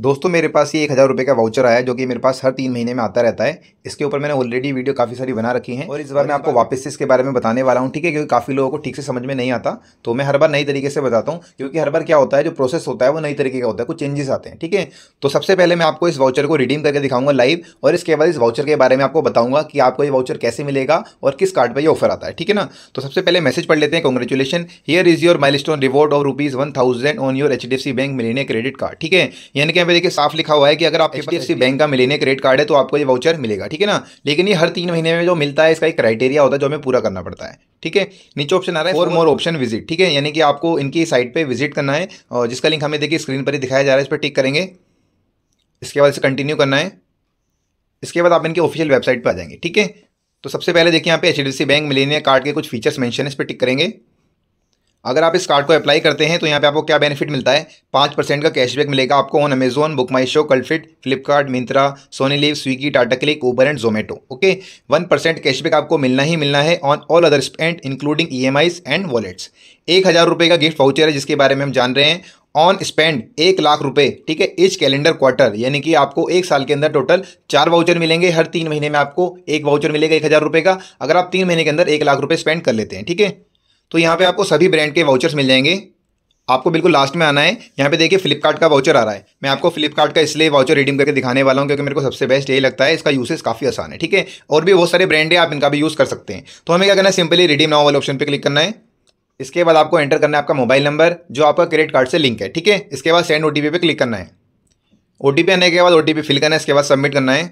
दोस्तों मेरे पास ये एक हज़ार रुपये का वाउचर आया जो कि मेरे पास हर तीन महीने में आता रहता है इसके ऊपर मैंने ऑलरेडी वीडियो काफ़ी सारी बना रखी है और इस बार मैं आपको वापस से इसके बारे में बताने वाला हूँ ठीक है क्योंकि काफ़ी लोगों को ठीक से समझ में नहीं आता तो मैं हर बार नई तरीके से बताता हूँ क्योंकि हर बार क्या होता है जो प्रोसेस होता है वो नई तरीके का होता है कुछ चेंजेस आते हैं ठीक है तो सबसे पहले मैं आपको इस वाउचर को रिडीम करके दिखाऊंगा लाइव और इसके बाद इस वाउचर के बारे में आपको बताऊंगा कि आपको ये वाउचर कैसे मिलेगा और किस कार्ड पर यह ऑफर आता है ठीक है ना तो सबसे पहले मैसेज पढ़ लेते हैं congratulation here is your milestone reward of rupees one thousand on your H D F C bank Millennia credit card ठीक है यानी कि यहाँ पे देखिए साफ लिखा हुआ है कि अगर आप एच बैंक का मिलेनिया क्रेडिट कार्ड है तो आपको ये वाउचर मिलेगा ठीक है ना लेकिन ये हर तीन महीने में जो मिलता है इसका एक क्राइटेरिया होता है जो हमें पूरा करना पड़ता है ठीक है नीचे ऑप्शन आ रहा है फोर मोर ऑप्शन विजिट ठीक है यानी कि आपको इनकी साइट पर विजिट करना है और जिसका लिंक हमें देखिए स्क्रीन पर ही दिखाया जा रहा है इस पर टिक करेंगे इसके बाद इसे कंटिन्यू करना है इसके बाद आप इनके ऑफिशियल वेबसाइट पर आ जाएंगे ठीक है तो सबसे पहले देखिए यहाँ पे एच बैंक मिलेनिया कार्ड के कुछ फीचर्स मेंशन इस पर टिक करेंगे अगर आप इस कार्ड को अप्लाई करते हैं तो यहाँ पे आपको क्या बेनिफिट मिलता है पाँच परसेंट का कैशबैक मिलेगा आपको on Amazon BookMyShow Cultfit Flipkart Myntra Sony LIV Swiggy Tata Cliq Uber and Zomato okay one percent cashback आपको मिलना ही मिलना है on all other spend including E M Is and wallets एक हज़ार रुपये का गिफ्ट वाउचर है जिसके बारे में हम जान रहे हैं ऑन स्पेंड एक लाख रुपए ठीक है इस कैलेंडर क्वार्टर यानी कि आपको एक साल के अंदर टोटल चार वाउचर मिलेंगे हर तीन महीने में आपको एक वाउचर मिलेगा एक हज़ार रुपये का अगर आप तीन महीने के अंदर एक लाख रुपए स्पेंड कर लेते हैं ठीक है तो यहाँ पे आपको सभी ब्रांड के वाउचर्स मिल जाएंगे आपको बिल्कुल लास्ट में आना है यहाँ पे देखिए फ्लिपकार्ट का वाउचर आ रहा है मैं आपको फ्लिपकार्ट का इसलिए वाउचर रिडीम करके दिखाने वाला हूँ क्योंकि मेरे को सबसे बेस्ट यही लगता है इसका यूसेज काफ़ी आसान है ठीक है और भी बहुत सारे ब्रांड है आप इनका भी यूज़ कर सकते हैं तो हमें क्या करना है सिंपली रिडीम नाउ वाले ऑप्शन पर क्लिक करना है इसके बाद आपको एंटर करना है आपका मोबाइल नंबर जो आपका क्रेडिट कार्ड से लिंक है ठीक है इसके बाद सेंड ओ पे क्लिक करना है ओ आने के बाद ओ फिल करना है इसके बाद सबमिट करना है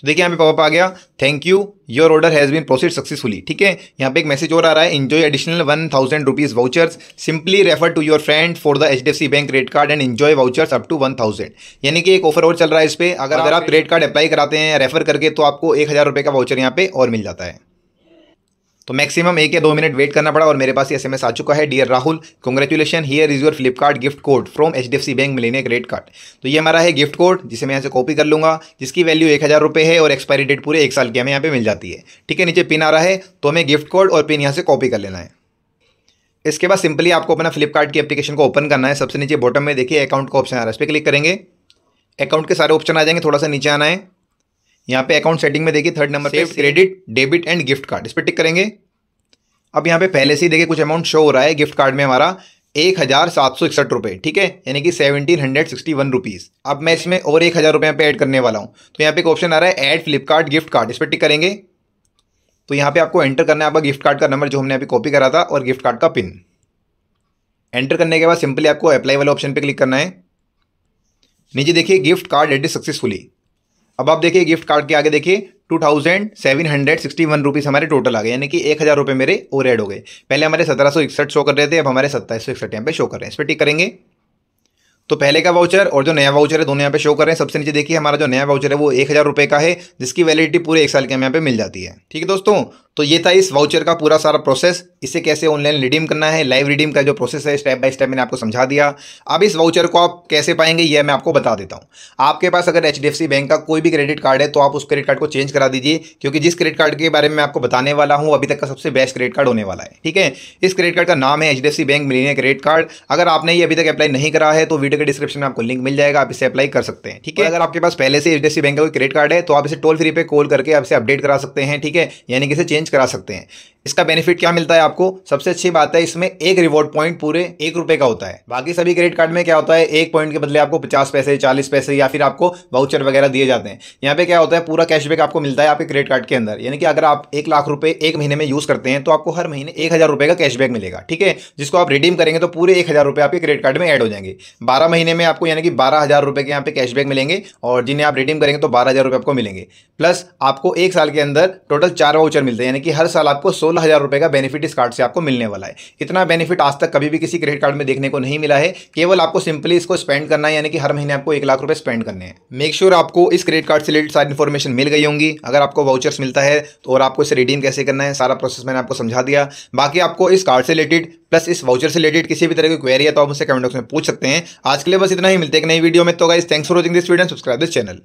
तो देखिए यहाँ पे पॉपअप आ गया thank you your order has been proceed successfully ठीक है यहाँ पे एक मैसेज और आ रहा है enjoy additional one thousand rupees vouchers simply refer to your friend for the H D F C bank credit card and enjoy vouchers up to one thousand यानी कि एक ऑफर और चल रहा है इस पर अगर, अगर हाँ आप क्रेडिट कार्ड अप्लाई कराते हैं रेफर करके तो आपको एक हज़ार रुपये का वाउचर यहाँ पे और मिल जाता है तो मैक्सिमम एक या दो मिनट वेट करना पड़ा और मेरे पास एस एम आ चुका है dear Rahul congratulation here is your Flipkart gift code from H D F C bank Millennia credit card तो ये हमारा है गिफ्ट कोड जिसे मैं यहाँ से कॉपी कर लूँगा जिसकी वैल्यू एक हज़ार रुपये है और एक्सपायरी डेट पूरे एक साल की हमें यहाँ पे मिल जाती है ठीक है नीचे पिन आ रहा है तो हमें गिफ्ट कोड और पिन यहाँ से कॉपी कर लेना है इसके बाद सिंपली आपको अपना फ्लिपकार्ट की एप्लीकेशन को ओपन करना है सबसे नीचे बॉटम में देखिए अकाउंट का ऑप्शन आ रहा है इस पर क्लिक करेंगे अकाउंट के सारे ऑप्शन आ जाएंगे थोड़ा सा नीचे आना है यहाँ पे अकाउंट सेटिंग में देखिए थर्ड नंबर पे credit debit and gift card इस पर टिक करेंगे अब यहाँ पे पहले से ही देखिए कुछ अमाउंट शो हो रहा है गिफ्ट कार्ड में हमारा एक हज़ार सात सौ इकसठ रुपये ठीक है यानी कि seventeen hundred sixty one rupees अब मैं इसमें और एक हज़ार रुपये पे ऐड करने वाला हूँ तो यहाँ पे एक ऑप्शन आ रहा है ऐड फ्लिपकार्ट गिफ्ट कार्ड इस पर टिक करेंगे तो यहाँ पे आपको एंटर करना है आपका गिफ्ट कार्ड का नंबर जो हमने अभी कॉपी करा था और गिफ्ट कार्ड का पिन एंटर करने के बाद सिंपली आपको अप्लाई वाले ऑप्शन पर क्लिक करना है नीचे देखिए गिफ्ट कार्ड एडिट सक्सेसफुली अब आप देखिए गिफ्ट कार्ड के आगे देखिए two thousand seven hundred sixty one rupees हमारे टोटल आ गए यानी कि एक हज़ार रुपये मेरे और एड हो गए पहले हमारे सत्रह सौ इकसठ शो कर रहे थे अब हमारे सत्ताईस सौ इकसठ यहाँ पे शो कर रहे हैं इस पर टिक करेंगे तो पहले का वाउचर और जो नया वाउचर है दोनों यहाँ पे शो कर रहे हैं सबसे नीचे देखिए हमारा जो नया वाउचर है वो एक हज़ार रुपये का है जिसकी वैलिडिटी पूरे एक साल के यहाँ पे मिल जाती है ठीक है दोस्तों तो ये था इस वाउचर का पूरा सारा प्रोसेस इसे कैसे ऑनलाइन रिडीम करना है लाइव रिडीम का जो प्रोसेस है स्टेप बाय स्टेप मैंने आपको समझा दिया अब इस वाउचर को आप कैसे पाएंगे ये मैं आपको बता देता हूँ आपके पास अगर एच बैंक का कोई भी क्रेडिट कार्ड है तो आप उस क्रेडिट कार्ड को चेंज करा दीजिए क्योंकि जिस क्रेडिट कार्ड के बारे में आपको बताने वाला हूँ अभी तक का सबसे बेस्ट क्रेडिट कार्ड होने वाला है ठीक है इस क्रेडिट कार्ड का नाम है H bank Millennia credit card अगर आपने ये अभी तक अप्लाई नहीं करा है तो वीडियो के डिस्क्रिप्शन में आपको लिंक मिल जाएगा आप इसे अप्लाई कर सकते हैं ठीक है अगर आपके पास पहले से एच बैंक का कोई क्रेडिट कार्ड है तो आप इसे टोल फ्री पर कॉल करके आप इसे अपडेट करा सकते हैं ठीक है यानी कि इसे चेंज चेंज करा सकते हैं इसका बेनिफिट क्या मिलता है आपको सबसे अच्छी बात है इसमें एक रिवॉर्ड पॉइंट पूरे एक रुपए का होता है बाकी सभी क्रेडिट कार्ड में क्या होता है एक पॉइंट के बदले आपको पचास पैसे चालीस पैसे या फिर आपको वाउचर वगैरह दिए जाते हैं यहाँ पे क्या होता है पूरा कैशबैक आपको मिलता है आपके क्रेडिट कार्ड के अंदर यानी कि अगर आप एक लाख रुपये एक महीने में यूज़ करते हैं तो आपको हर महीने एक हज़ार रुपए का कैशबैक मिलेगा ठीक है जिसको आप रिडीम करेंगे तो पूरे एक हज़ार रुपए आपके क्रेडिट कार्ड में एड हो जाएंगे बारह महीने में आपको यानी कि बारह हज़ार रुपए के यहाँ पे कैशबैक मिलेंगे और जिन्हें आप रिडीम करेंगे तो बारह हज़ार रुपए आपको मिलेंगे प्लस आपको एक साल के अंदर टोटल चार वाउचर मिलते हैं यानी कि हर साल आपको सोलह हज़ार रुपये का बेनिफिट इस कार्ड से आपको मिलने वाला है इतना बेनिफिट आज तक कभी भी किसी क्रेडिट कार्ड में देखने को नहीं मिला है केवल आपको सिंपली इसको स्पेंड करना है यानी कि हर महीने आपको एक लाख रुपये स्पेंड करने हैं मेक श्योर आपको इस क्रेडिट कार्ड से रिलेटेड सारी इन्फॉर्मेशन मिल गई होंगी अगर आपको वाउचर्स मिलता है तो और आपको इसे रिडीम कैसे करना है सारा प्रोसेस मैंने आपको समझा दिया बाकी आपको इस कार्ड से रिलेटेड प्लस इस वाउचर से रिलेटेड किसी भी तरह की क्वेरी है तो आप उसे कमेंट बॉक्स में पूछ सकते हैं आज के लिए बस इतना ही मिलते हैं एक नई वीडियो में तो guys thanks for watching this video subscribe this channel